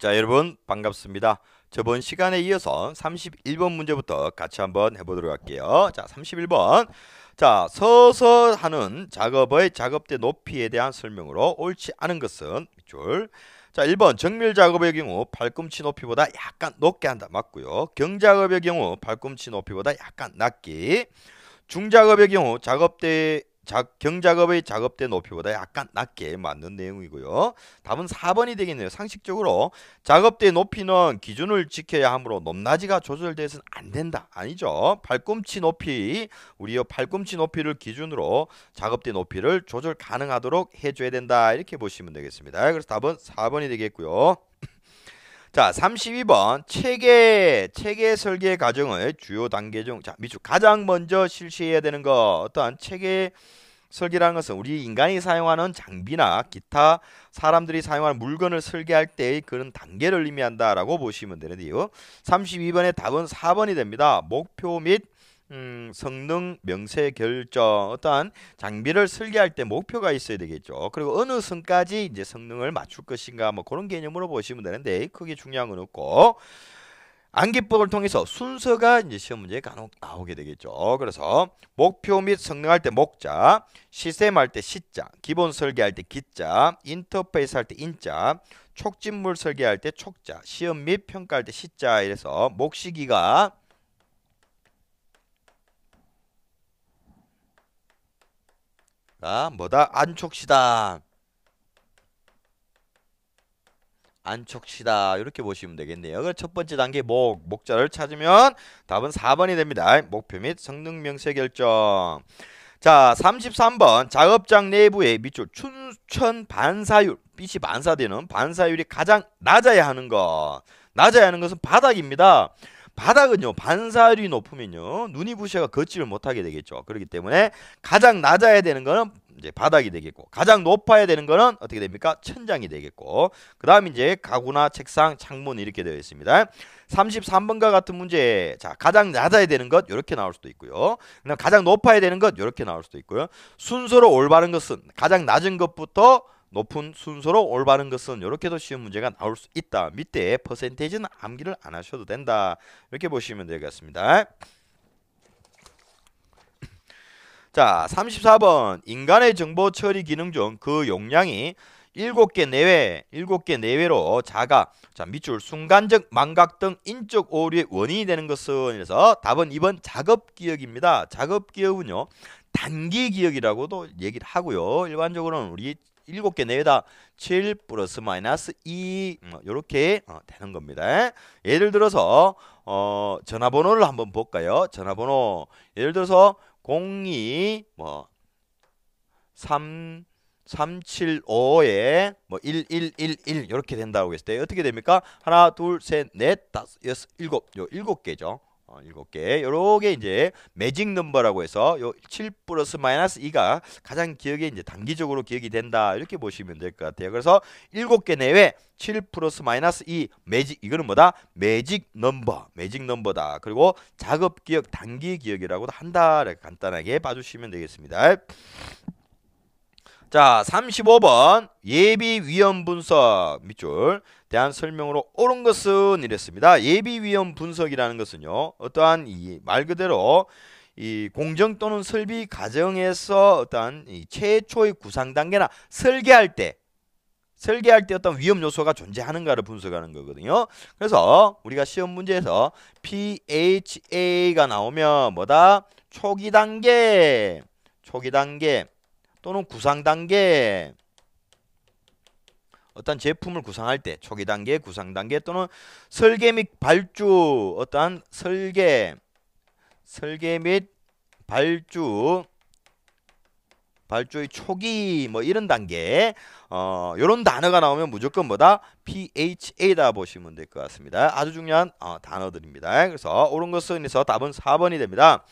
자 여러분 반갑습니다. 저번 시간에 이어서 31번 문제부터 같이 한번 해보도록 할게요. 자 31번 자 서서 하는 작업의 작업대 높이에 대한 설명으로 옳지 않은 것은 줄자 1번 정밀 작업의 경우 발꿈치 높이보다 약간 높게 한다 맞고요. 경작업의 경우 발꿈치 높이보다 약간 낮기 중작업의 경우 작업대 자, 경작업의 작업대 높이보다 약간 낮게 맞는 내용이고요. 답은 4번이 되겠네요. 상식적으로 작업대 높이는 기준을 지켜야 하므로 높낮이가 조절돼서는 안 된다. 아니죠. 팔꿈치 높이, 우리의 발꿈치 높이를 기준으로 작업대 높이를 조절 가능하도록 해줘야 된다. 이렇게 보시면 되겠습니다. 그래서 답은 4번이 되겠고요. 자, 32번 체계 체계 설계 과정의 주요 단계 중 자, 미추 가장 먼저 실시해야 되는 거 어떠한 체계 설계라는 것은 우리 인간이 사용하는 장비나 기타 사람들이 사용하는 물건을 설계할 때의 그런 단계를 의미한다라고 보시면 되는데요. 32번의 답은 4번이 됩니다. 목표 및 음, 성능 명세 결정 어떠한 장비를 설계할 때 목표가 있어야 되겠죠. 그리고 어느 선까지 이제 성능을 맞출 것인가 뭐 그런 개념으로 보시면 되는데 크게 중요한 건 없고 암기법을 통해서 순서가 이제 시험 문제에 간혹 나오게 되겠죠. 그래서 목표 및 성능할 때 목자, 시스템 할때 시자, 기본 설계할 때 기자, 인터페이스 할 때 인자, 촉진물 설계할 때 촉자, 시험 및 평가할 때 시자 이래서 목시기가 아, 뭐다? 안촉시다. 안촉시다. 이렇게 보시면 되겠네요. 첫 번째 단계 목, 목자를 찾으면 답은 4번이 됩니다. 목표 및 성능 명세 결정. 자, 33번 작업장 내부의 밑줄 춘천 반사율, 빛이 반사되는 반사율이 가장 낮아야 하는 것. 낮아야 하는 것은 바닥입니다. 바닥은요 반사율이 높으면요 눈이 부셔가 걷지를 못하게 되겠죠. 그렇기 때문에 가장 낮아야 되는 거는 이제 바닥이 되겠고 가장 높아야 되는 거는 어떻게 됩니까? 천장이 되겠고 그 다음 이제 가구나 책상, 창문 이렇게 되어 있습니다. 33번과 같은 문제 자 가장 낮아야 되는 것 이렇게 나올 수도 있고요. 가장 높아야 되는 것 이렇게 나올 수도 있고요. 순서로 올바른 것은 가장 낮은 것부터 높은 순서로 올바른 것은 이렇게도 쉬운 문제가 나올 수 있다. 밑에 퍼센테이지는 암기를 안 하셔도 된다. 이렇게 보시면 되겠습니다. 자, 34번 인간의 정보 처리 기능 중 그 용량이 7개 내외, 7개 내외로 작아. 자, 밑줄 순간적 망각 등 인적 오류의 원인이 되는 것은 그래서 답은 2번 작업 기억입니다. 작업 기억은요. 단기 기억이라고도 얘기를 하고요. 일반적으로는 우리 일곱 개내외다7 플러스 마이너스 2 이렇게 음, 어, 되는 겁니다. 예를 들어서 어, 전화번호를 한번 볼까요? 전화번호 예를 들어서 02 뭐 3, 375에 뭐1111 이렇게 된다고 했을 때 어떻게 됩니까? 하나, 둘, 셋, 넷, 다섯, 여섯, 일곱 요 일곱 개죠. 어, 7개 요렇게 이제 매직 넘버라고 해서 요7 플러스 마이너스 2가 가장 기억에 이제 단기적으로 기억이 된다 이렇게 보시면 될 것 같아요 그래서 7개 내외 7 플러스 마이너스 2 매직 이거는 뭐다 매직 넘버 매직 넘버다 그리고 작업 기억 단기 기억이라고도 한다 간단하게 봐주시면 되겠습니다 자 35번 예비위험 분석 밑줄 대한 설명으로 옳은 것은 이랬습니다. 예비위험 분석이라는 것은요. 어떠한 이 말 그대로 이 공정 또는 설비 과정에서 어떠한 이 최초의 구상 단계나 설계할 때 설계할 때 어떤 위험 요소가 존재하는가를 분석하는 거거든요. 그래서 우리가 시험 문제에서 PHA가 나오면 뭐다? 초기 단계, 초기 단계, 또는 구상 단계 어떤 제품을 구상할 때 초기 단계, 구상 단계 또는 설계 및 발주 어떠한 설계 설계 및 발주 발주의 초기 뭐 이런 단계 어 요런 단어가 나오면 무조건 뭐다 PHA다 보시면 될 것 같습니다. 아주 중요한 어, 단어들입니다. 그래서 옳은 것은 해서 답은 4번이 됩니다.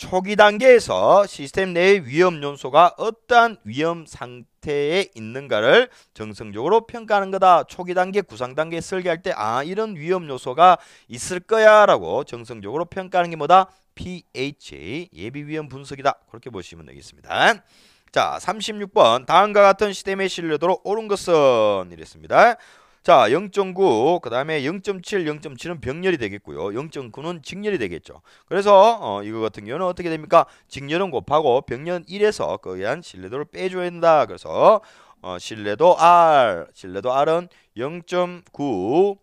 초기 단계에서 시스템 내의 위험 요소가 어떠한 위험 상태에 있는가를 정성적으로 평가하는 거다. 초기 단계, 구상 단계 설계할 때아 이런 위험 요소가 있을 거야 라고 정성적으로 평가하는 게 뭐다? PHA 예비 위험 분석이다. 그렇게 보시면 되겠습니다. 자 36번 다음과 같은 시스템에 실려도로 옳은 것은 이랬습니다. 자, 0.9, 그 다음에 0.7, 0.7은 병렬이 되겠고요. 0.9는 직렬이 되겠죠. 그래서 어, 이거 같은 경우는 어떻게 됩니까? 직렬은 곱하고 병렬 1에서 거기에 한 신뢰도를 빼줘야 된다. 그래서 어, 신뢰도 R, 신뢰도 R은 0.9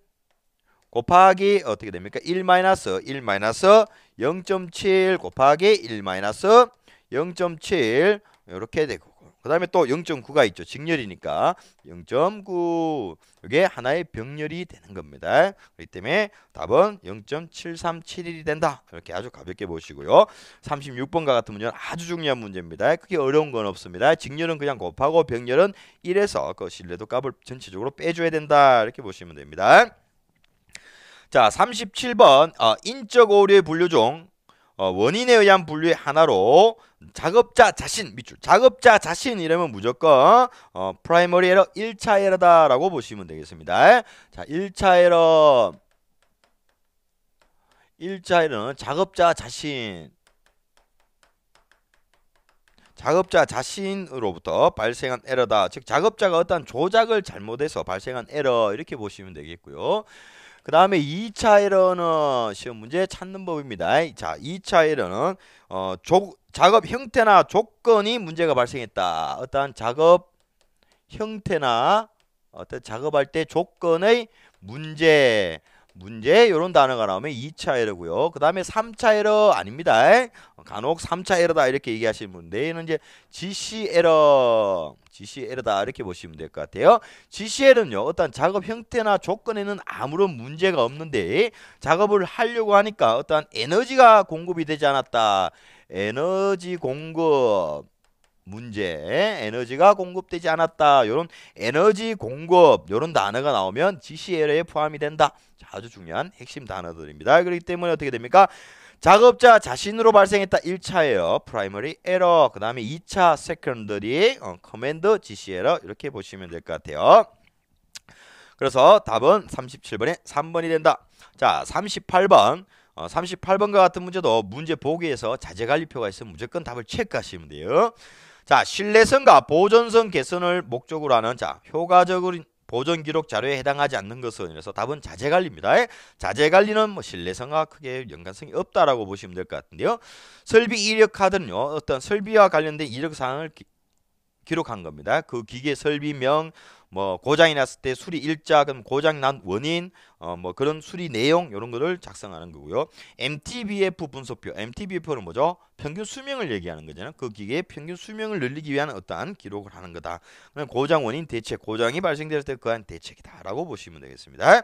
곱하기 어떻게 됩니까? 1 마이너스 1 마이너스 0.7 곱하기 1 마이너스 0.7 이렇게 되고 그 다음에 또 0.9가 있죠. 직렬이니까 0.9 이게 하나의 병렬이 되는 겁니다. 그렇기 때문에 답은 0.7371이 된다. 이렇게 아주 가볍게 보시고요. 36번과 같은 문제는 아주 중요한 문제입니다. 크게 어려운 건 없습니다. 직렬은 그냥 곱하고 병렬은 1에서 그 신뢰도 값을 전체적으로 빼줘야 된다. 이렇게 보시면 됩니다. 자, 37번 어, 인적 오류의 분류 중 어, 원인에 의한 분류의 하나로 작업자 자신 밑줄 작업자 자신 이러면 무조건 어, 프라이머리 에러 1차 에러다라고 보시면 되겠습니다. 자, 1차 에러 1차 에러는 작업자 자신 작업자 자신으로부터 발생한 에러다. 즉 작업자가 어떤 조작을 잘못해서 발생한 에러 이렇게 보시면 되겠고요. 그 다음에 2차 에러는 시험 문제 찾는 법입니다. 자, 2차 에러는 어, 조, 작업 형태나 조건이 문제가 발생했다. 어떠한 작업 형태나 어떤 작업할 때 조건의 문제 문제 이런 단어가 나오면 2차 에러고요. 그 다음에 3차 에러 아닙니다. 간혹 3차 에러다 이렇게 얘기하시는 분내 얘는 이제 GC 에러 지시 에러다 이렇게 보시면 될 것 같아요. 지시 에러는요. 어떤 작업 형태나 조건에는 아무런 문제가 없는데 작업을 하려고 하니까 어떤 에너지가 공급이 되지 않았다. 에너지 공급 문제 에너지가 공급되지 않았다 이런 에너지 공급 이런 단어가 나오면 GCL에 포함이 된다 자, 아주 중요한 핵심 단어들입니다 그렇기 때문에 어떻게 됩니까 작업자 자신으로 발생했다 1차예요 프라이머리 에러 그 다음에 2차 세컨더리 어, 커맨드 GC l 러 이렇게 보시면 될 것 같아요 그래서 답은 37번에 3번이 된다 자 38번 어, 38번과 같은 문제도 문제 보기에서 자제관리표가 있으면 무조건 답을 체크하시면 돼요 자, 신뢰성과 보존성 개선을 목적으로 하는 자, 효과적인 보존 기록 자료에 해당하지 않는 것은 그래서 답은 자재 관리입니다. 예? 자재 관리는 뭐 신뢰성과 크게 연관성이 없다라고 보시면 될 것 같은데요. 설비 이력 카드는요. 어떤 설비와 관련된 이력 사항을 기, 록한 겁니다. 그 기계 설비명, 뭐 고장이 났을 때 수리 일자 그럼 고장 난 원인 어 뭐 그런 수리 내용 이런 거를 작성하는 거고요. MTBF 분석표. MTBF는 뭐죠? 평균 수명을 얘기하는 거잖아요. 그 기계의 평균 수명을 늘리기 위한 어떠한 기록을 하는 거다. 그럼 고장 원인 대책, 고장이 발생될때 그한 대책이다라고 보시면 되겠습니다.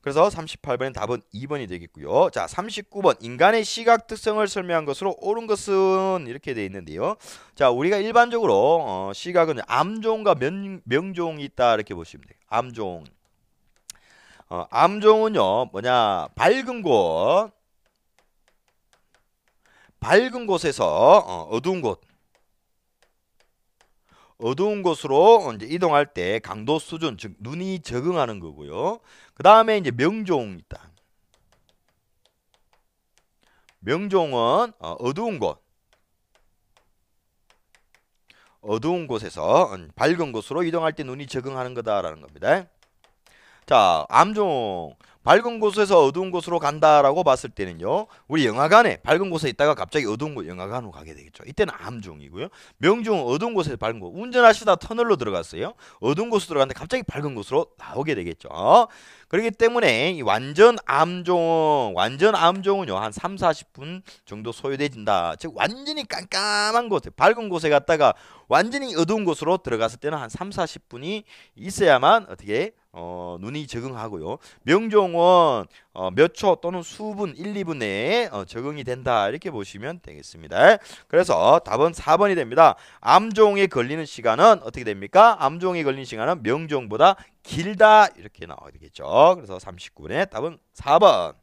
그래서 38번의 답은 2번이 되겠고요. 자, 39번 인간의 시각 특성을 설명한 것으로 옳은 것은 이렇게 되어 있는데요. 자, 우리가 일반적으로 어, 시각은 암종과 명, 명종이 있다 이렇게 보시면 돼요. 암종. 어, 암종은요. 뭐냐? 밝은 곳 밝은 곳에서 어, 어두운 곳 어두운 곳으로 이제 이동할 때 강도 수준 즉 눈이 적응하는 거고요. 그 다음에 이제 명종 있다. 명종은 어, 어두운 곳 어두운 곳에서 음, 밝은 곳으로 이동할 때 눈이 적응하는 거다라는 겁니다. 자, 암종 밝은 곳에서 어두운 곳으로 간다라고 봤을 때는요. 우리 영화관에 밝은 곳에 있다가 갑자기 어두운 곳 영화관으로 가게 되겠죠. 이때는 암중이고요. 명중은 어두운 곳에서 밝은 곳. 운전하시다 터널로 들어갔어요. 어두운 곳으로 들어갔는데 갑자기 밝은 곳으로 나오게 되겠죠. 그렇기 때문에 이 완전 암종 완전 암종은요. 한 3, 40분 정도 소요되진다. 즉 완전히 깜깜한 곳에 밝은 곳에 갔다가 완전히 어두운 곳으로 들어갔을 때는 한 3, 40분이 있어야만 어떻게 어, 눈이 적응하고요. 명종은 어, 몇초 또는 수분 1, 2분 내에 어, 적응이 된다 이렇게 보시면 되겠습니다. 그래서 답은 4번이 됩니다. 암종에 걸리는 시간은 어떻게 됩니까? 암종에 걸리는 시간은 명종보다 길다 이렇게 나와야 되겠죠. 그래서 3 9분의 답은 4번.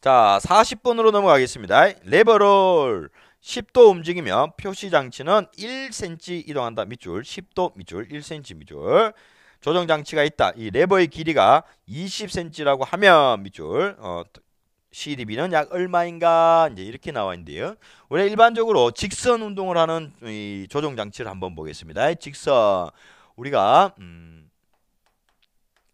자, 4 0분으로 넘어가겠습니다. 레버롤 10도 움직이면 표시 장치는 1cm 이동한다. 밑줄 10도 밑줄 1cm 밑줄 조정 장치가 있다. 이 레버의 길이가 20cm라고 하면 밑줄 어, CDB는 약 얼마인가 이제 이렇게 나와 있는데요. 원래 일반적으로 직선 운동을 하는 이 조정 장치를 한번 보겠습니다. 직선 우리가 음,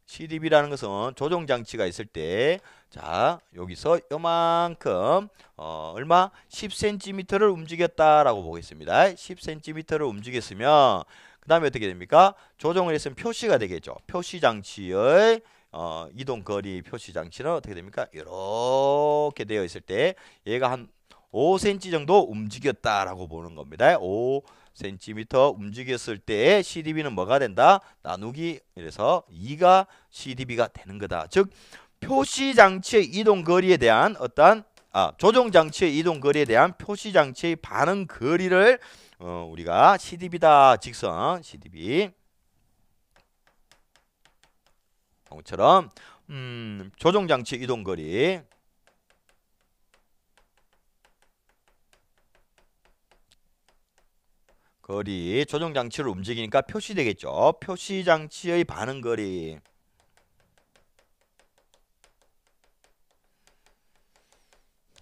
CDB라는 것은 조정 장치가 있을 때자 여기서 요만큼 어, 얼마 10cm를 움직였다라고 보겠습니다 10cm를 움직였으면 그 다음에 어떻게 됩니까 조정을 했으면 표시가 되겠죠 표시장치의 어, 이동거리 표시장치는 어떻게 됩니까 이렇게 되어 있을 때 얘가 한 5cm 정도 움직였다라고 보는 겁니다 5 c m 움직였을 때의 CDB는 뭐가 된다? 나누기 이래서 2가 CDB가 되는 거다. 즉 표시 장치의 이동 거리에 대한 어떤 아, 조정 장치의 이동 거리에 대한 표시 장치의 반응 거리를 어, 우리가 CDB다 직선 CDB 처럼 음, 조정 장치 이동 거리 거리 조정 장치를 움직이니까 표시되겠죠. 표시 장치의 반응 거리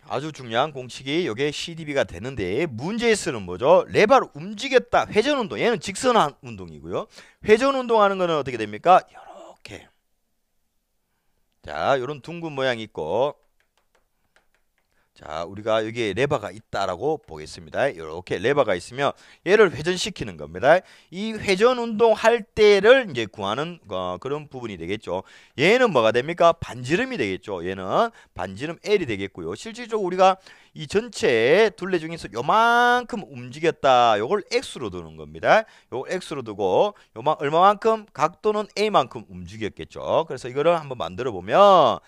아주 중요한 공식이 이게 CDB가 되는데 문제에서는 뭐죠? 레바를 움직였다. 회전 운동. 얘는 직선 운동이고요. 회전 운동하는 거는 어떻게 됩니까? 이렇게. 자, 이런 둥근 모양이 있고 자, 우리가 여기에 레버가 있다라고 보겠습니다. 이렇게 레버가 있으면 얘를 회전시키는 겁니다. 이 회전 운동 할 때를 이제 구하는 어, 그런 부분이 되겠죠. 얘는 뭐가 됩니까? 반지름이 되겠죠. 얘는 반지름 L이 되겠고요. 실질적으로 우리가 이 전체 둘레 중에서 요만큼 움직였다. 요걸 X로 두는 겁니다. 요걸 X로 두고 요만 얼마만큼 각도는 A만큼 움직였겠죠. 그래서 이거를 한번 만들어 보면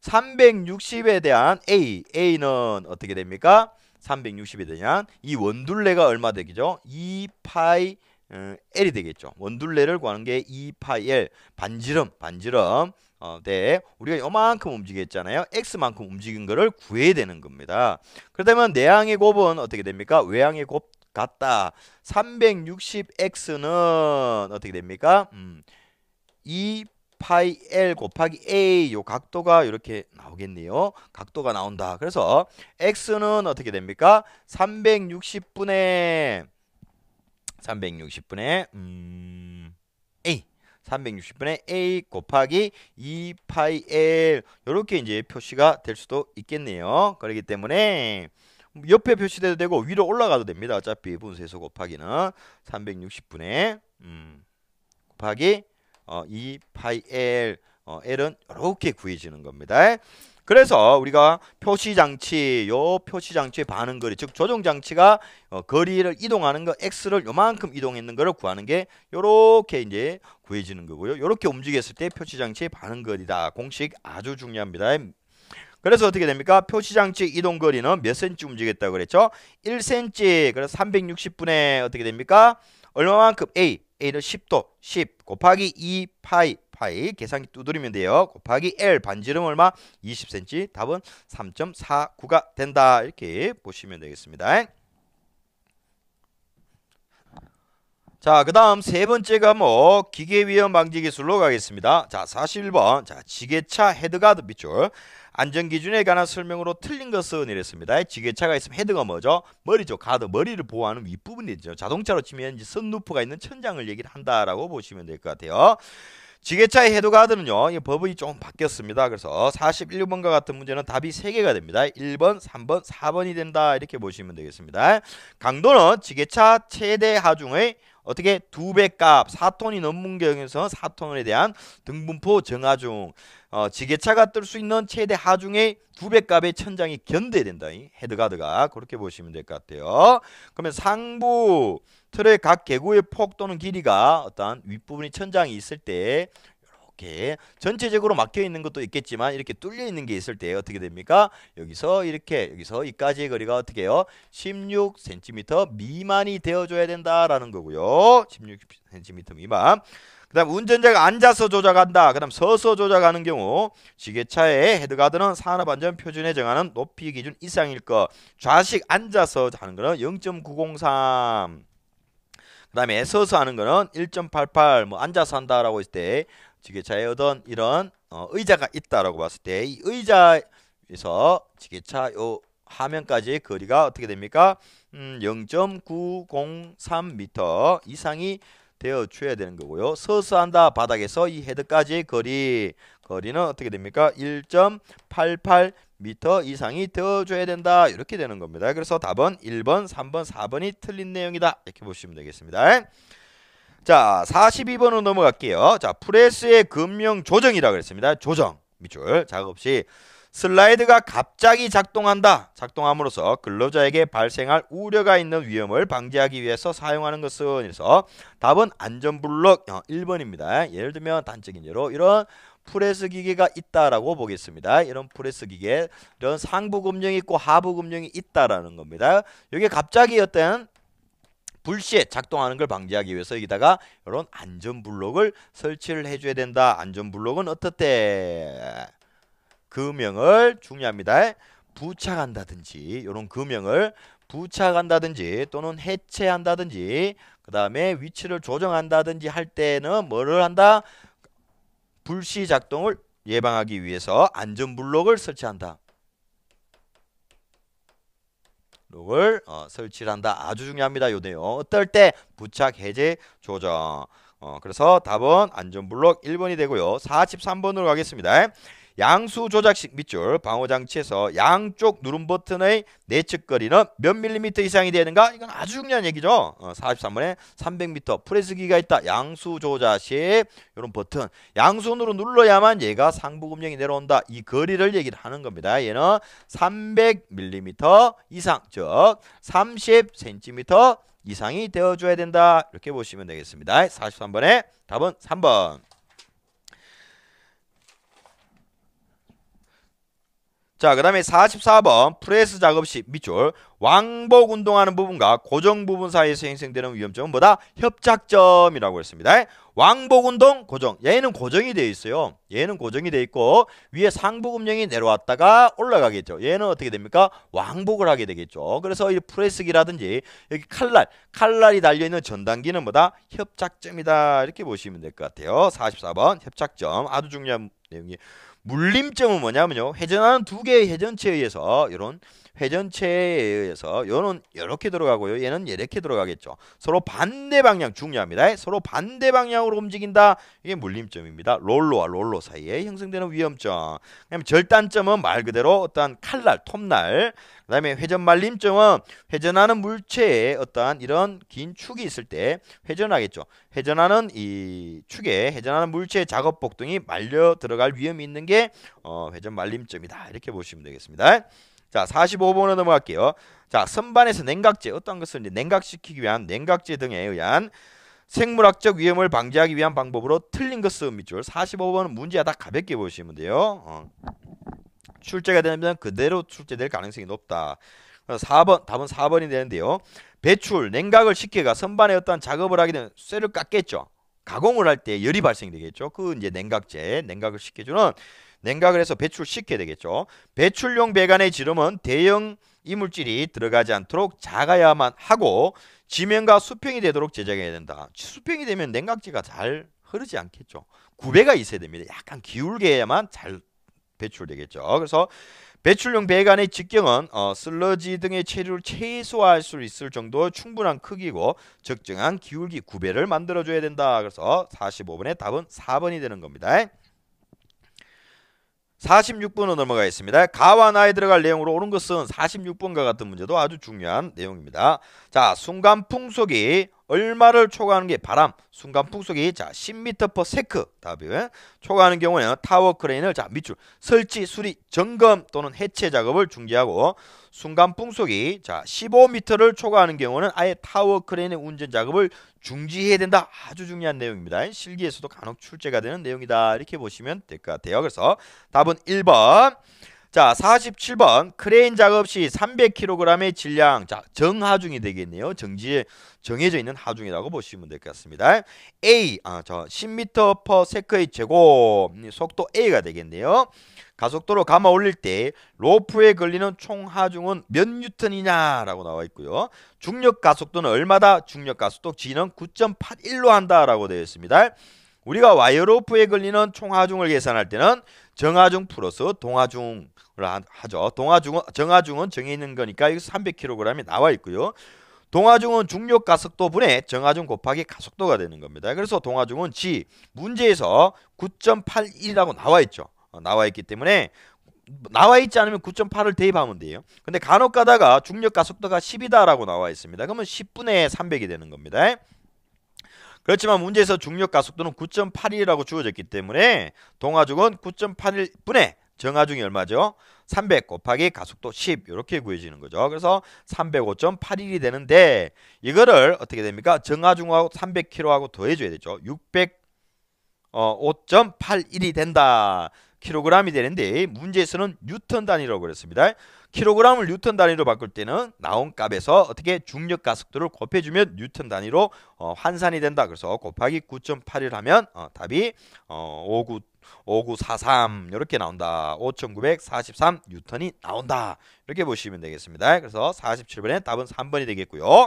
360에 대한 A, A는 어떻게 됩니까? 3 6 0이 되냐? 이 원둘레가 얼마 되겠죠? 2파이 음, 어, L이 되겠죠. 원둘레를 구하는 게 2파이 L 반지름 반지름 어, 네. 우리가 요만큼 움직였잖아요. X만큼 움직인 거를 구해야 되는 겁니다. 그렇다면 내항의 곱은 어떻게 됩니까? 외항의 곱 같다. 360X는 어떻게 됩니까? 음, 2 파이 L 곱하기 A 요 각도가 이렇게 나오겠네요. 각도가 나온다. 그래서 X는 어떻게 됩니까? 360분의 360분의 음, A 360분의 A 곱하기 2파이 L 이렇게 이제 표시가 될 수도 있겠네요. 그렇기 때문에 옆에 표시돼도 되고 위로 올라가도 됩니다. 어차피 분수에서 곱하기는 360분의 음, 곱하기 어, 2 파이 L 어, L은 이렇게 구해지는 겁니다. 그래서 우리가 표시 장치, 요 표시 장치의 반응 거리, 즉 조정 장치가 어, 거리를 이동하는 거 x를 요만큼 이동했는 거를 구하는 게 요렇게 이제 구해지는 거고요. 요렇게 움직였을 때 표시 장치의 반응 거리다. 공식 아주 중요합니다. 그래서 어떻게 됩니까? 표시 장치 이동 거리는 몇 센치 움직였다고 그랬죠? 1cm. 그래서 360분에 어떻게 됩니까? 얼마만큼 a A는 10도 10 곱하기 2 파이 파이 계산기 두드리면 돼요. 곱하기 L 반지름 얼마? 20cm 답은 3.49가 된다. 이렇게 보시면 되겠습니다. 자, 그 다음 세 번째 과목 기계위험 방지 기술로 가겠습니다. 자, 41번. 자, 지게차 헤드가드 밑줄. 안전기준에 관한 설명으로 틀린 것은 이랬습니다. 지게차가 있으면 헤드가 뭐죠? 머리죠. 가드. 머리를 보호하는 윗부분이죠. 자동차로 치면 이제 선루프가 있는 천장을 얘기를 한다라고 보시면 될 것 같아요. 지게차의 헤드 가드는요. 이 법이 조금 바뀌었습니다. 그래서 41번과 같은 문제는 답이 3개가 됩니다. 1번, 3번, 4번이 된다. 이렇게 보시면 되겠습니다. 강도는 지게차 최대 하중의 어떻게 두 배값 4톤이 넘는 경우에서 4톤에 대한 등분포 정하중 어, 지게차가 뜰 수 있는 최대 하중의 두 배 값의 천장이 견뎌야 된다. 헤드가드가 그렇게 보시면 될 것 같아요. 그러면 상부 틀의 각 개구의 폭 또는 길이가 어떤 윗부분이 천장이 있을 때 이렇게 전체적으로 막혀 있는 것도 있겠지만 이렇게 뚫려 있는 게 있을 때 어떻게 됩니까? 여기서 이렇게 여기서 이까지의 거리가 어떻게 해요? 16cm 미만이 되어줘야 된다라는 거고요. 16cm 미만. 그 다음 운전자가 앉아서 조작한다. 그 다음 서서 조작하는 경우 지게차의 헤드가드는 산업안전표준에 정하는 높이 기준 이상일 것. 좌식 앉아서 하는 거는 0.903. 그 다음에 서서 하는 거는 1.88. 뭐 앉아서 한다라고 했을 때 지게차에 어떤 이런 어, 의자가 있다라고 봤을 때 이 의자에서 지게차 요 화면까지의 거리가 어떻게 됩니까? 음, 0.903m 이상이 되어 줘야 되는 거고요. 서서 한다 바닥에서 이헤드까지 거리 거리는 어떻게 됩니까? 1.88 m 이상이 되어줘야 된다 이렇게 되는 겁니다. 그래서 답은 1번, 3번, 4번이 틀린 내용이다 이렇게 보시면 되겠습니다. 자 42번으로 넘어갈게요. 자 프레스의 금명 조정이라고 했습니다. 조정 밑줄 작업 시 슬라이드가 갑자기 작동한다. 작동함으로써 근로자에게 발생할 우려가 있는 위험을 방지하기 위해서 사용하는 것은 그래서 답은 안전블록 1번입니다. 어, 예를 들면 단적인 예로 이런 프레스 기계가 있다라고 보겠습니다. 이런 프레스 기계 이런 상부 금령이 있고 하부 금령이 있다라는 겁니다. 여기 갑자기 어떤 불시에 작동하는 걸 방지하기 위해서 여기다가 이런 안전 블록을 설치를 해줘야 된다. 안전 블록은 어떻대? 금형을 중요합니다. 부착한다든지 이런 금형을 부착한다든지 또는 해체한다든지 그 다음에 위치를 조정한다든지 할 때는 뭐를 한다? 불시 작동을 예방하기 위해서 안전 블록을 설치한다. 록을 어, 설치를 한다. 아주 중요합니다. 요 내용. 어떨 때 부착 해제 조정. 어, 그래서 답은 안전 블록 1번이 되고요. 43번으로 가겠습니다. 양수 조작식 밑줄 방어 장치에서 양쪽 누름 버튼의 내측 거리는 몇 밀리미터 이상이 되는가? 이건 아주 중요한 얘기죠. 43번에 어, 300미터 프레스기가 있다. 양수 조작식 이런 버튼 양손으로 눌러야만 얘가 상부 음량이 내려온다. 이 거리를 얘기를 하는 겁니다. 얘는 300밀리미터 이상 즉 30cm 이상이 되어줘야 된다. 이렇게 보시면 되겠습니다. 43번에 답은 3번. 자, 그 다음에 44번 프레스 작업 시 밑줄 왕복 운동하는 부분과 고정 부분 사이에서 생성되는 위험점은 뭐다? 협착점이라고 했습니다. 왕복 운동 고정 얘는 고정이 되어 있어요. 얘는 고정이 되어 있고 위에 상부 금량이 내려왔다가 올라가겠죠. 얘는 어떻게 됩니까? 왕복을 하게 되겠죠. 그래서 이 프레스기라든지 여기 칼날 칼날이 달려있는 전단기는 뭐다? 협착점이다 이렇게 보시면 될 것 같아요. 44번 협착점 아주 중요한 내용이 물림점은 뭐냐면요. 회전하는 두 개의 회전체에 의해서 이런 회전체에 의해서 요는 이렇게 들어가고요. 얘는 이렇게 들어가겠죠. 서로 반대 방향 중요합니다. 서로 반대 방향으로 움직인다. 이게 물림점입니다. 롤러와 롤러 사이에 형성되는 위험점. 절단점은 말 그대로 어떠한 칼날, 톱날. 그다음에 회전 말림점은 회전하는 물체에 어떠한 이런 긴 축이 있을 때 회전하겠죠. 회전하는 이 축에 회전하는 물체의 작업 복등이 말려 들어갈 위험이 있는 게 어, 회전 말림점이다. 이렇게 보시면 되겠습니다. 자, 45번으로 넘어갈게요. 자, 선반에서 냉각제 어떤 것을 냉각시키기 위한 냉각제 등에 의한 생물학적 위험을 방지하기 위한 방법으로 틀린 것은 밑줄 45번은 문제야다 가볍게 보시면 돼요. 어. 출제가 되면 그대로 출제될 가능성이 높다. 4번 답은 4번이 되는데요. 배출, 냉각을 시켜가 선반에 어떤 작업을 하게 되면 쇠를 깎겠죠. 가공을 할 때 열이 발생되겠죠. 그 이제 냉각제, 냉각을 시켜주는 냉각을 해서 배출시켜야 되겠죠. 배출용 배관의 지름은 대형 이물질이 들어가지 않도록 작아야만 하고 지면과 수평이 되도록 제작해야 된다. 수평이 되면 냉각지가 잘 흐르지 않겠죠. 구배가 있어야 됩니다. 약간 기울게야만 해잘 배출되겠죠. 그래서 배출용 배관의 직경은 어, 슬러지 등의 체류를 최소화할 수 있을 정도 충분한 크기고 적정한 기울기 구배를 만들어줘야 된다. 그래서 45번의 답은 4번이 되는 겁니다. 46번으로 넘어가겠습니다. 가와 나에 들어갈 내용으로 옳은 것은 46번과 같은 문제도 아주 중요한 내용입니다. 자, 순간 풍속이 얼마를 초과하는 게 바람, 순간 풍속이 자 10m/s 답이에요. 초과하는 경우에는 타워 크레인을 자 밑줄 설치, 수리, 점검 또는 해체 작업을 중지하고 순간 풍속이 자 15m를 초과하는 경우는 아예 타워 크레인의 운전 작업을 중지해야 된다. 아주 중요한 내용입니다. 실기에서도 간혹 출제가 되는 내용이다. 이렇게 보시면 될 것 같아요. 그래서 답은 1번. 자 47번 크레인 작업 시 300kg의 질량 자 정하중이 되겠네요. 정지에 정해져 있는 하중이라고 보시면 될 것 같습니다. A 아저 10m s 의 제곱 속도 A가 되겠네요. 가속도로 감아 올릴 때 로프에 걸리는 총 하중은 몇 뉴턴이냐라고 나와 있고요. 중력 가속도는 얼마다 중력 가속도 G는 9.81로 한다라고 되어 있습니다. 우리가 와이어로프에 걸리는 총하중을 계산할 때는 정하중 플러스 동하중을 하죠. 동하중은 정하중은 정해 있는 거니까 여기서 300kg이 나와 있고요. 동하중은 중력 가속도 분의 정하중 곱하기 가속도가 되는 겁니다. 그래서 동하중은 G 문제에서 9.81이라고 나와 있죠. 어, 나와 있기 때문에 나와 있지 않으면 9.8을 대입하면 돼요. 근데 간혹 가다가 중력 가속도가 10이다라고 나와 있습니다. 그러면 10분의 300이 되는 겁니다. 그렇지만 문제에서 중력 가속도는 9.81이라고 주어졌기 때문에 동화중은 9.81분의 정화중이 얼마죠? 300 곱하기 가속도 10 이렇게 구해지는 거죠. 그래서 305.81이 되는데 이거를 어떻게 됩니까? 정화중하고 300km하고 더해줘야 되죠. 600 어, 5.81이 된다. 킬로그램이 되는데 문제에서는 뉴턴 단위로 그랬습니다. 킬로그램을 뉴턴 단위로 바꿀 때는 나온 값에서 어떻게 중력 가속도를 곱해주면 뉴턴 단위로 어, 환산이 된다. 그래서 곱하기 9.81 하면 어, 답이 어, 59 5943 이렇게 나온다. 5943 뉴턴이 나온다. 이렇게 보시면 되겠습니다. 그래서 47번의 답은 3번이 되겠고요.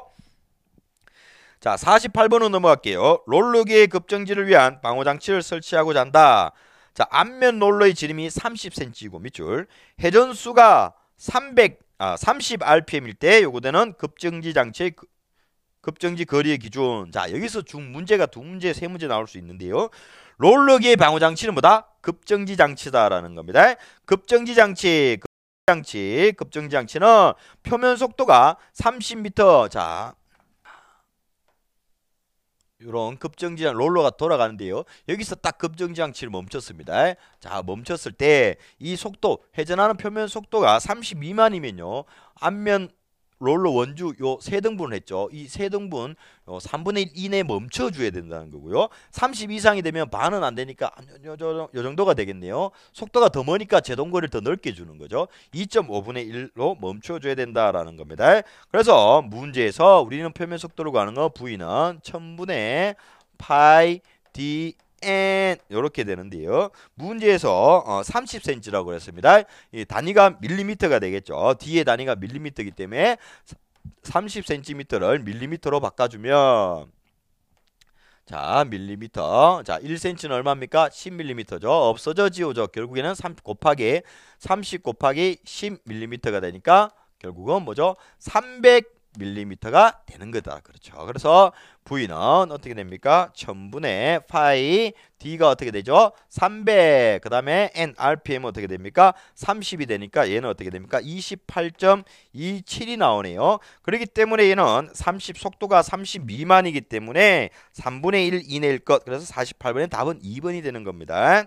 자, 48번으로 넘어갈게요. 롤러기의 급정지를 위한 방어장치를 설치하고자 한다. 자, 앞면 롤러의 지름이 30cm이고 밑줄 회전수가 300, 아, 30rpm일 때 요구되는 급정지 장치 그, 급정지 거리의 기준. 자, 여기서 중 문제가 두 문제, 세 문제 나올 수 있는데요. 롤러기의 방어 장치는 뭐다? 급정지 장치다라는 겁니다. 급정지 장치, 급정지 장치, 급정지 장치는 표면 속도가 30m. 자, 이런 급정지장 롤러가 돌아가는데요. 여기서 딱 급정지장치를 멈췄습니다. 자 멈췄을 때 이 속도 회전하는 표면 속도가 32만이면요. 앞면 롤러 원주 요 세 등분을 했죠. 이 세 등분 요 어, 3분의 1 이내에 멈춰 줘야 된다는 거고요. 30 이상이 되면 반은 안 되니까 요, 요, 요 정도가 되겠네요. 속도가 더 머니까 제동거리를 더 넓게 주는 거죠. 2.5분의 1로 멈춰 줘야 된다라는 겁니다. 그래서 문제에서 우리는 표면 속도로 가는 거 V는 1000분의 파이 D a n 이렇게 되는데요. 문제에서 어, 30cm라고 그랬습니다. 이 단위가 밀리미터가 되겠죠. 뒤에 단위가 밀리미터이기 때문에 30cm를 밀리미터로 바꿔주면 자 밀리미터 자 1cm는 얼마입니까? 10mm죠. 없어져 지우죠. 결국에는 3 곱하기 30 곱하기 10mm가 되니까 결국은 뭐죠? 300 밀리미터가 되는 거다. 그렇죠. 그래서 V는 어떻게 됩니까? 1분의 파이 D가 어떻게 되죠? 300. 그 다음에 N RPM 어떻게 됩니까? 30이 되니까 얘는 어떻게 됩니까? 28.27이 나오네요. 그렇기 때문에 얘는 30 속도가 30 미만이기 때문에 3분의 1 이내일 것. 그래서 4 8분의 답은 2번이 되는 겁니다.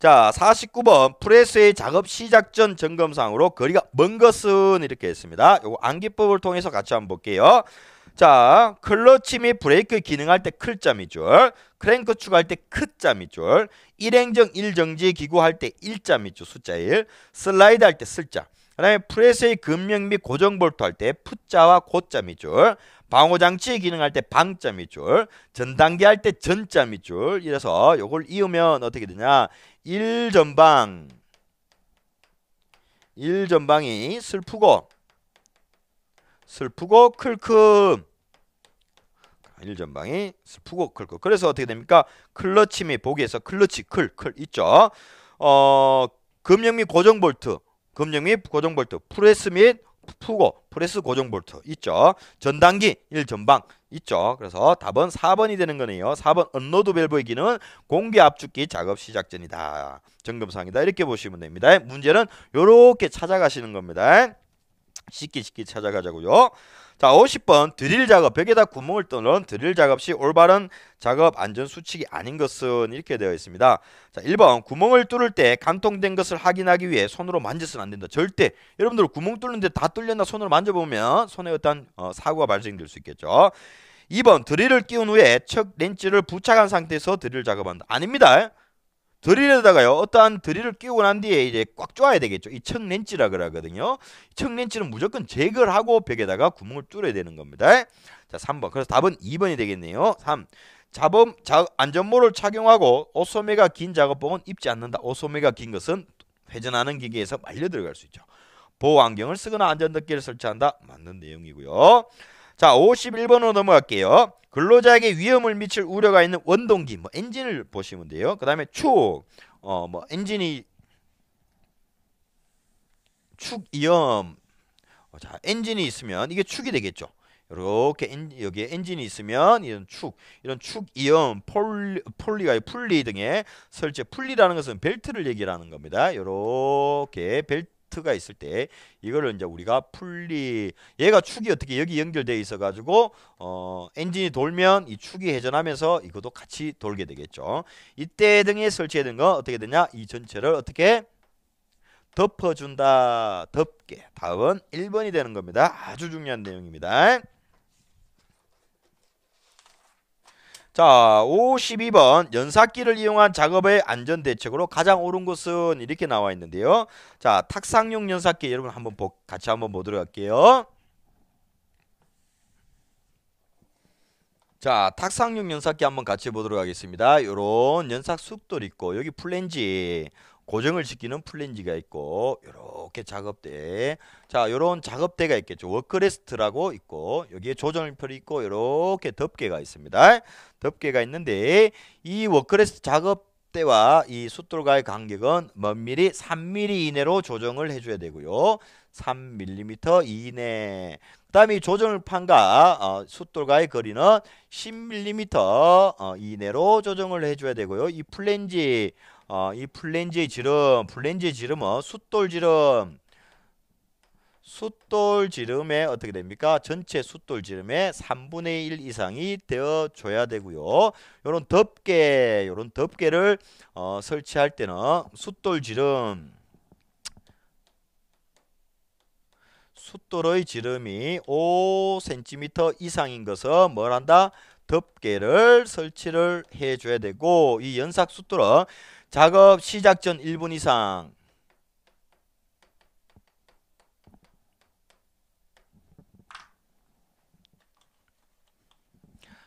자 49번 프레스의 작업 시작 전 점검상으로 거리가 먼 것은 이렇게 했습니다. 요거 암기법을 통해서 같이 한번 볼게요. 자 클러치 및 브레이크 기능할 때 클자 밑줄 크랭크 축할 때 크자 밑줄 일행정 일정지 기구할 때 일자 밑줄 숫자 1 슬라이드 할 때 슬자 그다음에 프레스의 금명및 고정 볼트 할 때 풋자와 곧자 밑줄, 방호장치 기능할 때 방자 밑줄, 전단계 할 때 전자 밑줄. 이래서 요걸 이으면 어떻게 되냐? 1전방 1전방이 슬프고 슬프고 클큼 1전방이 슬프고 클큼 그래서 어떻게 됩니까? 클러치 및 보기에서 클러치 클클 있죠. 어 금형 및 고정 볼트 금정및 고정 볼트, 프레스 및 푸고, 프레스 고정 볼트 있죠. 전단기 1전방 있죠. 그래서 답은 4번이 되는 거네요. 4번 언로드 밸브의 기능 공기 압축기 작업 시작 전이다. 점검사항이다 이렇게 보시면 됩니다. 문제는 이렇게 찾아가시는 겁니다. 쉽게 쉽게 찾아가자고요. 자 50번 드릴 작업 벽에다 구멍을 뚫는 드릴 작업 시 올바른 작업 안전 수칙이 아닌 것은 이렇게 되어 있습니다. 자 1번 구멍을 뚫을 때 간통된 것을 확인하기 위해 손으로 만져서는 안 된다. 절대 여러분들 구멍 뚫는데 다 뚫렸나 손으로 만져보면 손에 어떤 어, 사고가 발생될 수 있겠죠. 2번 드릴을 끼운 후에 척렌즈를 부착한 상태에서 드릴 작업한다. 아닙니다. 드릴에다가요 어떠한 드릴을 끼고 우난 뒤에 이제 꽉 조아야 되겠죠 이 청렌치라 그러거든요 청렌치는 무조건 제거를 하고 벽에다가 구멍을 뚫어야 되는 겁니다 자 3번 그래서 답은 2번이 되겠네요 3 자범 자, 안전모를 착용하고 옷소매가 긴 작업복은 입지 않는다 옷소매가 긴 것은 회전하는 기계에서 말려 들어갈 수 있죠 보호 안경을 쓰거나 안전덮개를 설치한다 맞는 내용이고요 자 51번으로 넘어갈게요 근로자에게 위험을 미칠 우려가 있는 원동기 뭐 엔진을 보시면 돼요. 그 다음에 축어 뭐 엔진이 축 이염 어, 자 엔진이 있으면 이게 축이 되겠죠. 이렇게 여기에 엔진이 있으면 이런 축, 이런 축, 이음, 폴리, 폴리가 풀리 등의 설치폴리라는 것은 벨트를 얘기하는 겁니다. 이렇게 벨트 트가 있을 때 이거를 이제 우리가 풀리 얘가 축이 어떻게 여기 연결되어 있어 가지고 어 엔진이 돌면 이 축이 회전하면서 이것도 같이 돌게 되겠죠. 이때 등에 설치해둔 거 어떻게 되냐? 이 전체를 어떻게 덮어준다 덮게 다음은 1번이 되는 겁니다. 아주 중요한 내용입니다. 자 52번 연사기를 이용한 작업의 안전대책으로 가장 옳은 것은 이렇게 나와 있는데요 자 탁상용 연사기 여러분 한번 보, 같이 한번 보도록 할게요 자 탁상용 연삭기 한번 같이 보도록 하겠습니다 요런 연삭 숲돌 있고 여기 플랜지 고정을 시키는 플린지가 있고 이렇게 작업대 자 요런 작업대가 있겠죠 워크레스트라고 있고 여기에 조정표이 있고 이렇게 덮개가 있습니다 덮개가 있는데 이 워크레스트 작업 대와이 숫돌과의 간격은 면밀히 3mm 이내로 조정을 해줘야 되고요 3mm 이내 그 다음에 조정을 판과 어, 숫돌과의 거리는 10mm 어, 이내로 조정을 해줘야 되고요 이 플랜지 어, 이 플랜지의 지름, 플랜지의 지름은 숫돌 지름, 숫돌 지름의 어떻게 됩니까? 전체 숫돌 지름의 3분의 1 이상이 되어줘야 되고요. 요런 덮개, 요런 덮개를 어, 설치할 때는 숫돌 지름, 숫돌의 지름이 5cm 이상인 것은 뭘 한다? 덮개를 설치를 해줘야 되고 이 연삭 숫돌은 작업 시작 전 1분 이상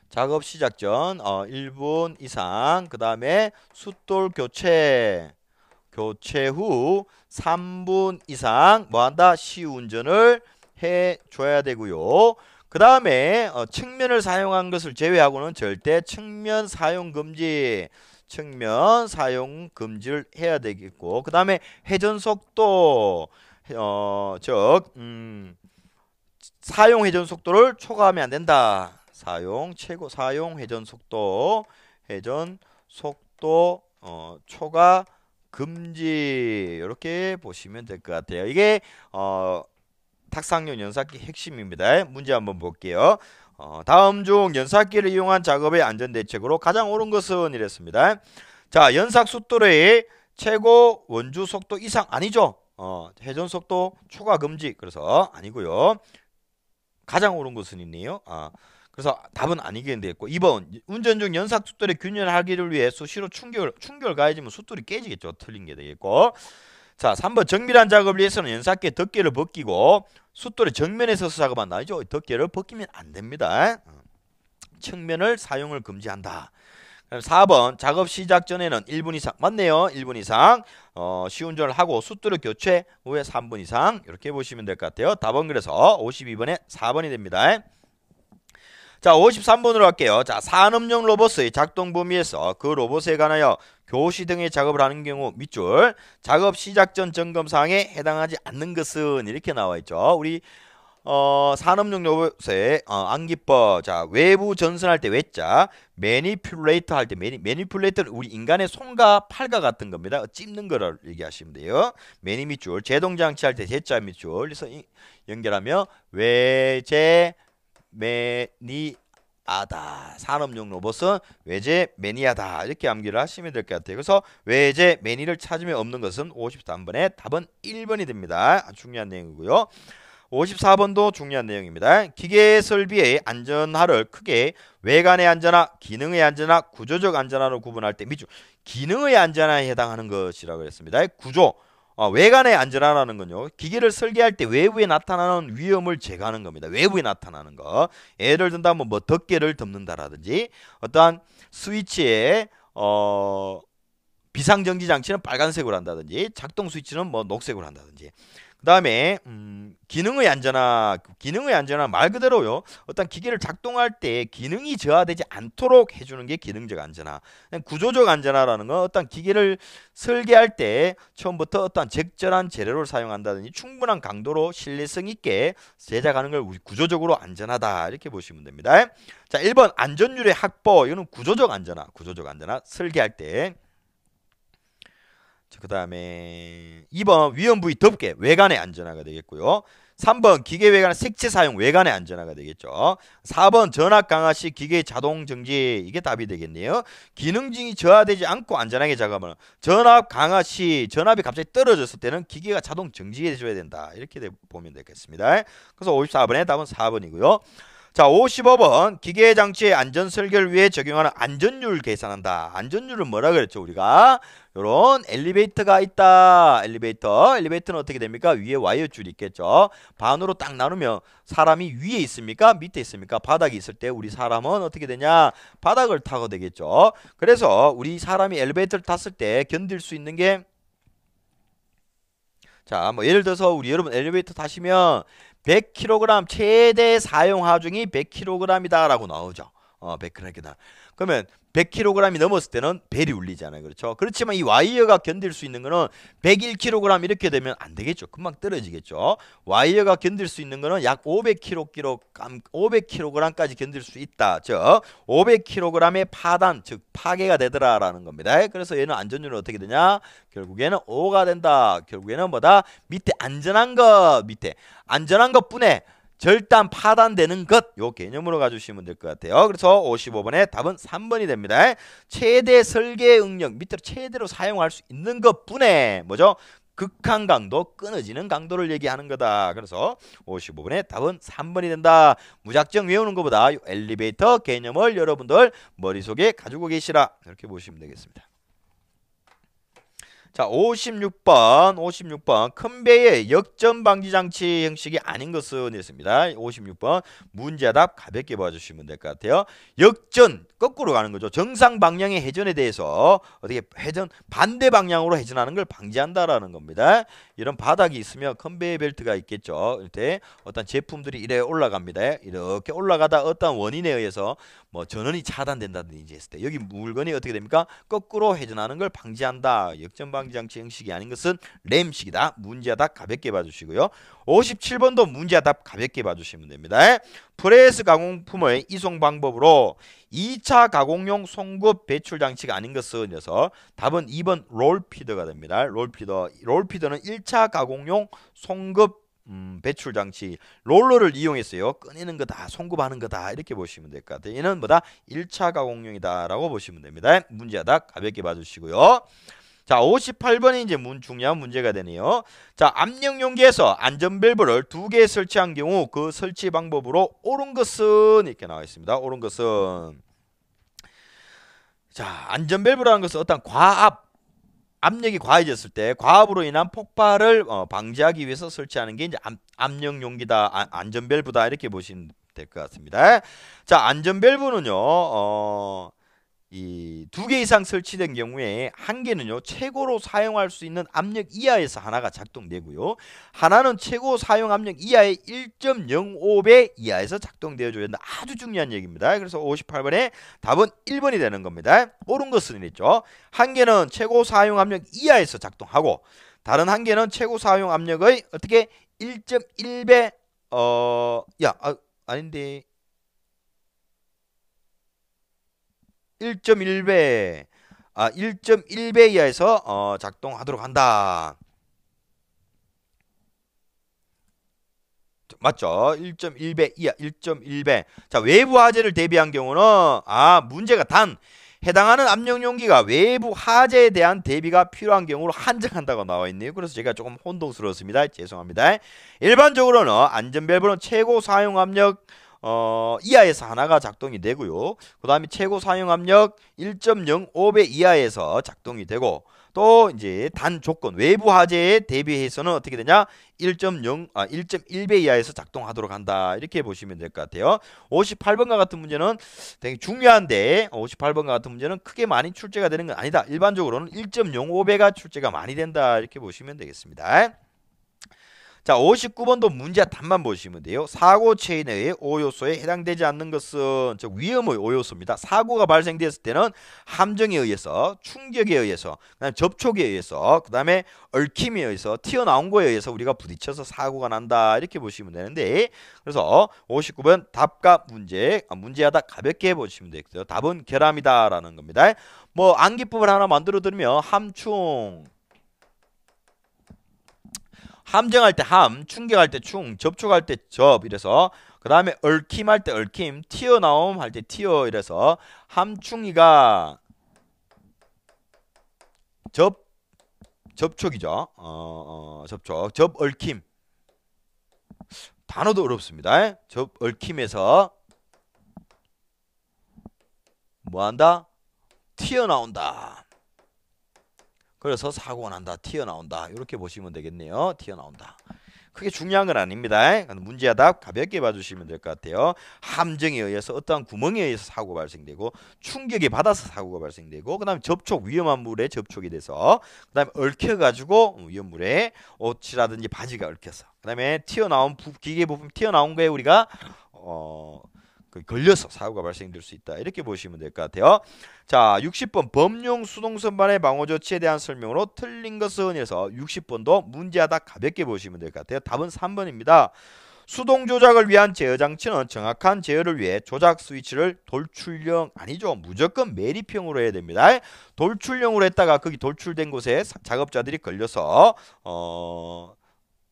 작업 시작 전 어, 1분 이상 그 다음에 숫돌 교체 교체 후 3분 이상 뭐한다 시운전을 해줘야 되고요 그 다음에 어, 측면을 사용한 것을 제외하고는 절대 측면 사용 금지 측면 사용 금지를 해야 되겠고 그 다음에 회전 속도 어, 즉 음, 사용 회전 속도를 초과하면 안 된다. 사용 최고 사용 회전 속도 회전 속도 어, 초과 금지 이렇게 보시면 될 것 같아요. 이게 어, 탁상용 연산기 핵심입니다. 문제 한번 볼게요. 어, 다음 중 연삭기를 이용한 작업의 안전대책으로 가장 옳은 것은 이랬습니다. 자, 연삭 숫돌의 최고 원주 속도 이상 아니죠. 어, 회전 속도 초과 금지. 그래서 아니고요. 가장 옳은 것은 있네요. 아. 그래서 답은 아니게 되겠고 2번 운전 중 연삭 숫돌의 균열하기를 위해 수시로 충격 충격 가해지면 숫돌이 깨지겠죠. 틀린 게 되겠고 자, 3번 정밀한 작업을 위해서는 연삭사의 덮개를 벗기고 숫돌의 정면에 서서 작업한다. 이죠? 덮개를 벗기면 안 됩니다. 어. 측면을 사용을 금지한다. 그럼 4번 작업 시작 전에는 1분 이상 맞네요. 1분 이상 어, 시운전을 하고 숫돌을 교체 후에 3분 이상 이렇게 보시면 될 것 같아요. 답은 그래서 52번에 4번이 됩니다. 자 53번으로 할게요. 자 산업용 로봇의 작동 범위에서 그 로봇에 관하여 교시 등의 작업을 하는 경우 밑줄 작업 시작 전 점검 사항에 해당하지 않는 것은 이렇게 나와 있죠. 우리 어, 산업용 로봇의 어, 암기법 자 외부 전선할 때 외자 매니플레이터 할 때 매니, 매니플레이터는 우리 인간의 손과 팔과 같은 겁니다 찝는 거를 얘기하시면 돼요 매니 밑줄 제동장치 할 때 제자 밑줄 그래서 연결하며 외제 매니아다. 산업용 로봇은 외제 매니아다. 이렇게 암기를 하시면 될 것 같아요. 그래서 외제 매니를 찾으면 없는 것은 53번의 답은 1번이 됩니다. 중요한 내용이고요. 54번도 중요한 내용입니다. 기계 설비의 안전화를 크게 외관의 안전화, 기능의 안전화, 구조적 안전화로 구분할 때 미주 기능의 안전화에 해당하는 것이라고 했습니다. 구조 아, 외관의 안전화라는 건요. 기계를 설계할 때 외부에 나타나는 위험을 제거하는 겁니다. 외부에 나타나는 거. 예를 든다면 뭐 덮개를 덮는다라든지 어떠한 스위치에 어 비상정지 장치는 빨간색으로 한다든지 작동 스위치는 뭐 녹색으로 한다든지 그 다음에 음, 기능의 안전화 기능의 안전화 말 그대로요 어떤 기계를 작동할 때 기능이 저하되지 않도록 해주는 게 기능적 안전화 구조적 안전화라는 건 어떤 기계를 설계할 때 처음부터 어떤 적절한 재료를 사용한다든지 충분한 강도로 신뢰성 있게 제작하는 걸 구조적으로 안전하다 이렇게 보시면 됩니다 자 1번 안전율의 확보 이거는 구조적 안전화 구조적 안전화 설계할 때그 다음에 2번 위험 부위 덮개 외관의 안전화가 되겠고요. 3번 기계 외관 색채 사용 외관의 안전화가 되겠죠. 4번 전압 강화 시 기계 자동 정지 이게 답이 되겠네요. 기능증이 저하되지 않고 안전하게 작업하면 전압 강화 시 전압이 갑자기 떨어졌을 때는 기계가 자동 정지해 줘야 된다. 이렇게 보면 되겠습니다. 그래서 54번의 답은 4번이고요. 자 55번 기계 장치의 안전 설계를 위해 적용하는 안전율 을 계산한다. 안전율은 뭐라 그랬죠 우리가? 요런 엘리베이터가 있다. 엘리베이터. 엘리베이터는 어떻게 됩니까? 위에 와이어 줄이 있겠죠. 반으로 딱 나누면 사람이 위에 있습니까? 밑에 있습니까? 바닥이 있을 때 우리 사람은 어떻게 되냐? 바닥을 타고 되겠죠. 그래서 우리 사람이 엘리베이터를 탔을 때 견딜 수 있는 게 자, 뭐 예를 들어서 우리 여러분 엘리베이터 타시면 100kg 최대 사용 하중이 100kg이다라고 나오죠. 어, 100kg이다. 그러면 100kg이 넘었을 때는 벨이 울리잖아요. 그렇죠? 그렇지만 이 와이어가 견딜 수 있는 거는 101kg 이렇게 되면 안 되겠죠. 금방 떨어지겠죠. 와이어가 견딜 수 있는 거는 약 500kg, 까지 견딜 수 있다. 즉 500kg의 파단, 즉 파괴가 되더라라는 겁니다. 그래서 얘는 안전율은 어떻게 되냐? 결국에는 5가 된다. 결국에는 뭐다? 밑에 안전한 것 밑에 안전한 것뿐에 절단 파단되는 것 요 개념으로 가주시면 될 것 같아요. 그래서 55번의 답은 3번이 됩니다. 최대 설계 응력 밑으로 최대로 사용할 수 있는 것뿐에 뭐죠? 극한 강도, 끊어지는 강도를 얘기하는 거다. 그래서 55번의 답은 3번이 된다. 무작정 외우는 것보다 엘리베이터 개념을 여러분들 머릿속에 가지고 계시라. 이렇게 보시면 되겠습니다. 자, 56번, 56번 큰 배의 역전 방지 장치 형식이 아닌 것은 했습니다. 56번 문제답 가볍게 봐주시면 될 것 같아요. 역전 거꾸로 가는 거죠. 정상 방향의 회전에 대해서 어떻게 회전 반대 방향으로 회전하는 걸 방지한다라는 겁니다. 이런 바닥이 있으면 컨베이 벨트가 있겠죠. 이렇게 어떤 제품들이 이래 올라갑니다. 이렇게 올라가다 어떤 원인에 의해서 뭐 전원이 차단된다든지 했을 때 여기 물건이 어떻게 됩니까? 거꾸로 회전하는 걸 방지한다. 역전 방 방지장치 형식이 아닌 것은 램식이다. 문제다 가볍게 봐주시고요. 57번도 문제답 가볍게 봐주시면 됩니다. 프레스 가공품의 이송 방법으로 2차 가공용 송급 배출 장치가 아닌 것은 그래서 답은 2번 롤피더가 됩니다. 롤피더. 롤피더는 1차 가공용 송급 음, 배출 장치 롤러를 이용했어요. 꺼내는 거다, 송급하는 거다 이렇게 보시면 될 것 같아요. 얘는 뭐다 1차 가공용이다라고 보시면 됩니다. 문제하다 가볍게 봐주시고요. 자, 58번이 이제 문 중요한 문제가 되네요. 자, 압력 용기에서 안전밸브를 두 개 설치한 경우 그 설치 방법으로 옳은 것은 이렇게 나와 있습니다. 옳은 것은 자, 안전밸브라는 것은 어떤 과압 압력이 과해졌을 때 과압으로 인한 폭발을 어, 방지하기 위해서 설치하는 게 이제 압, 력 용기다 아, 안전밸브다 이렇게 보시면 될 것 같습니다. 자 안전밸브는요 어, 이두개 이상 설치된 경우에 한 개는요 최고로 사용할 수 있는 압력 이하에서 하나가 작동되고요 하나는 최고 사용 압력 이하의 1.05배 이하에서 작동되어 줘야 된다 아주 중요한 얘기입니다 그래서 58번에 답은 1번이 되는 겁니다 옳은 것은 이랬죠한 개는 최고 사용 압력 이하에서 작동하고 다른 한 개는 최고 사용 압력의 어떻게 1.1배 어 야 아, 아닌데 1.1배 아 1.1배 이하에서 어, 작동하도록 한다. 맞죠? 1.1배 이하, 1.1배. 자, 외부 화재를 대비한 경우는 아, 문제가 단 해당하는 압력 용기가 외부 화재에 대한 대비가 필요한 경우로 한정한다고 나와 있네요. 그래서 제가 조금 혼동스러웠습니다. 죄송합니다. 일반적으로는 안전밸브는 최고 사용 압력 어, 이하에서 하나가 작동이 되고요. 그 다음에 최고 사용압력 1.05배 이하에서 작동이 되고 또 이제 단 조건 외부 화재에 대비해서는 어떻게 되냐 1.0 아 1.1배 이하에서 작동하도록 한다 이렇게 보시면 될 것 같아요 58번과 같은 문제는 되게 중요한데 58번과 같은 문제는 크게 많이 출제가 되는 건 아니다 일반적으로는 1.05배가 출제가 많이 된다 이렇게 보시면 되겠습니다 자 59번도 문제 답만 보시면 돼요. 사고 체인 의 오요소에 해당되지 않는 것은 즉 위험의 오요소입니다. 사고가 발생됐을 때는 함정에 의해서 충격에 의해서 그다음 접촉에 의해서 그다음에 얽힘에 의해서 튀어나온 거에 의해서 우리가 부딪혀서 사고가 난다 이렇게 보시면 되는데 그래서 59번 답과 문제 아, 문제하다 가볍게 보시면 되겠어요. 답은 결함이다라는 겁니다. 뭐 암기법을 하나 만들어 드리면 함충 함정할 때 함, 충격할 때 충, 접촉할 때 접 이래서 그 다음에 얽힘할 때 얽힘, 튀어나옴 할 때 튀어 이래서 함충이가 접 접촉이죠. 어, 어, 접촉, 접 얽힘 단어도 어렵습니다. 접 얽힘에서 뭐한다? 튀어나온다. 그래서 사고가 난다. 튀어나온다. 이렇게 보시면 되겠네요. 튀어나온다. 크게 중요한 건 아닙니다. 문제와 답 가볍게 봐주시면 될 것 같아요. 함정에 의해서 어떠한 구멍에 의해서 사고가 발생되고 충격에 받아서 사고가 발생되고 그다음에 접촉 위험한 물에 접촉이 돼서 그다음에 얽혀가지고 음, 위험물에 옷이라든지 바지가 얽혀서 그다음에 튀어나온 부, 기계 부품 튀어나온 거에 우리가 어그 걸려서 사고가 발생될 수 있다. 이렇게 보시면 될 것 같아요. 자, 60번 범용 수동선반의 방어 조치에 대한 설명으로 틀린 것은 해서 60번도 문제하다 가볍게 보시면 될 것 같아요. 답은 3번입니다. 수동 조작을 위한 제어 장치는 정확한 제어를 위해 조작 스위치를 돌출형 아니죠. 무조건 매립형으로 해야 됩니다. 돌출형으로 했다가 거기 돌출된 곳에 작업자들이 걸려서 어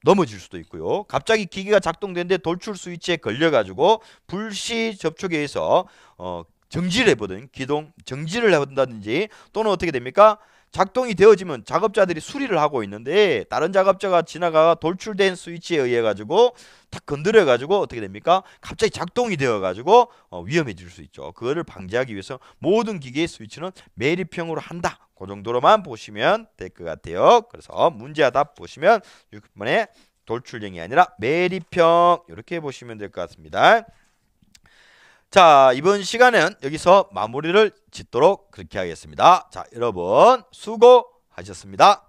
넘어질 수도 있고요. 갑자기 기계가 작동되는데 돌출 스위치에 걸려가지고 불시 접촉에 의해서 어, 정지를 해보든 기동 정지를 해본다든지 또는 어떻게 됩니까? 작동이 되어지면 작업자들이 수리를 하고 있는데 다른 작업자가 지나가 돌출된 스위치에 의해 가지고 탁 건드려 가지고 어떻게 됩니까? 갑자기 작동이 되어 가지고 어, 위험해질 수 있죠. 그거를 방지하기 위해서 모든 기계의 스위치는 매립형으로 한다. 그 정도로만 보시면 될 것 같아요. 그래서 문제와 답 보시면 6번에 돌출형이 아니라 매립형 이렇게 보시면 될 것 같습니다. 자 이번 시간은 여기서 마무리를 짓도록 그렇게 하겠습니다. 자 여러분 수고하셨습니다.